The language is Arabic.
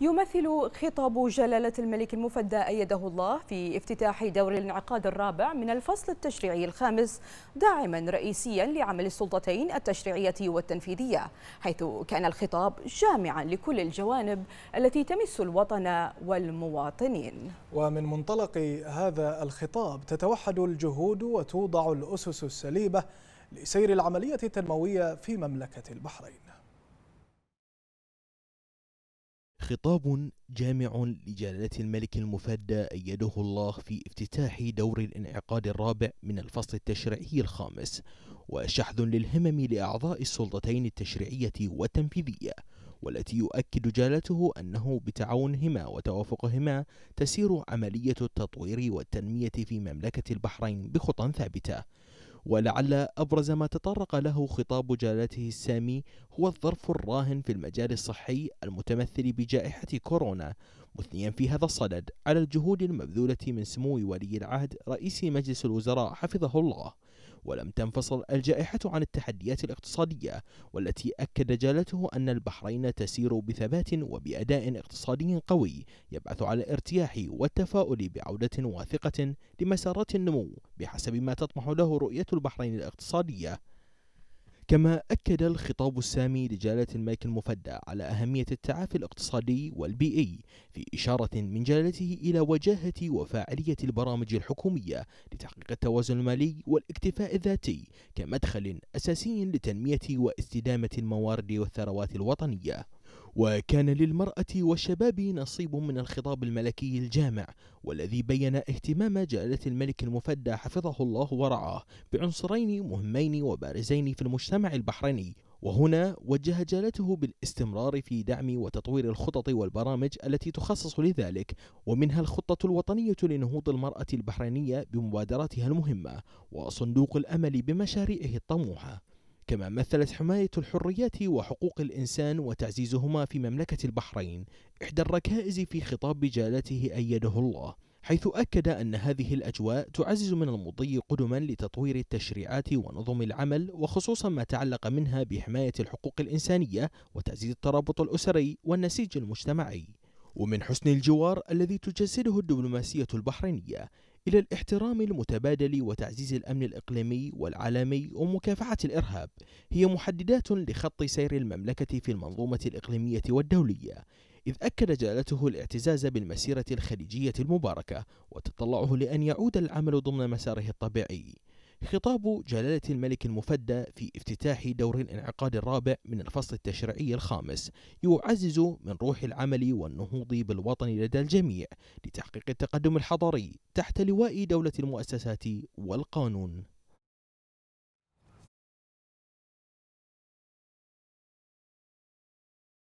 يمثل خطاب جلالة الملك المفدى أيده الله في افتتاح دور الانعقاد الرابع من الفصل التشريعي الخامس داعما رئيسيا لعمل السلطتين التشريعية والتنفيذية حيث كان الخطاب جامعا لكل الجوانب التي تمس الوطن والمواطنين ومن منطلق هذا الخطاب تتوحد الجهود وتوضع الأسس السليبة لسير العملية التنموية في مملكة البحرين خطاب جامع لجلالة الملك المفدى أيده الله في افتتاح دور الانعقاد الرابع من الفصل التشريعي الخامس وشحذ للهمم لأعضاء السلطتين التشريعية والتنفيذية والتي يؤكد جلالته أنه بتعاونهما وتوافقهما تسير عملية التطوير والتنمية في مملكة البحرين بخطى ثابتة ولعل أبرز ما تطرق له خطاب جلالته السامي هو الظرف الراهن في المجال الصحي المتمثل بجائحة كورونا مثنيا في هذا الصدد على الجهود المبذولة من سمو ولي العهد رئيس مجلس الوزراء حفظه الله ولم تنفصل الجائحة عن التحديات الاقتصادية والتي أكد جلالته أن البحرين تسير بثبات وبأداء اقتصادي قوي يبعث على الارتياح والتفاؤل بعودة واثقة لمسارات النمو بحسب ما تطمح له رؤية البحرين الاقتصادية كما أكد الخطاب السامي لجلالة الملك المفدى على أهمية التعافي الاقتصادي والبيئي في إشارة من جلالته إلى وجاهة وفاعلية البرامج الحكومية لتحقيق التوازن المالي والاكتفاء الذاتي كمدخل أساسي لتنمية واستدامة الموارد والثروات الوطنية وكان للمرأة والشباب نصيب من الخطاب الملكي الجامع والذي بين اهتمام جلالة الملك المفدى حفظه الله ورعاه بعنصرين مهمين وبارزين في المجتمع البحريني وهنا وجه جلالته بالاستمرار في دعم وتطوير الخطط والبرامج التي تخصص لذلك ومنها الخطة الوطنية لنهوض المرأة البحرينية بمبادراتها المهمة وصندوق الأمل بمشاريعه الطموحة كما مثلت حماية الحريات وحقوق الإنسان وتعزيزهما في مملكة البحرين إحدى الركائز في خطاب جلالته أيده الله حيث أكد أن هذه الأجواء تعزز من المضي قدما لتطوير التشريعات ونظم العمل وخصوصا ما تعلق منها بحماية الحقوق الإنسانية وتعزيز الترابط الأسري والنسيج المجتمعي ومن حسن الجوار الذي تجسده الدبلوماسية البحرينية إلى الاحترام المتبادل وتعزيز الأمن الإقليمي والعالمي ومكافحة الإرهاب هي محددات لخط سير المملكة في المنظومة الإقليمية والدولية إذ أكد جلالته الاعتزاز بالمسيرة الخليجية المباركة وتطلعه لأن يعود العمل ضمن مساره الطبيعي خطاب جلالة الملك المفدى في افتتاح دور الانعقاد الرابع من الفصل التشريعي الخامس يعزز من روح العمل والنهوض بالوطن لدى الجميع لتحقيق التقدم الحضاري تحت لواء دولة المؤسسات والقانون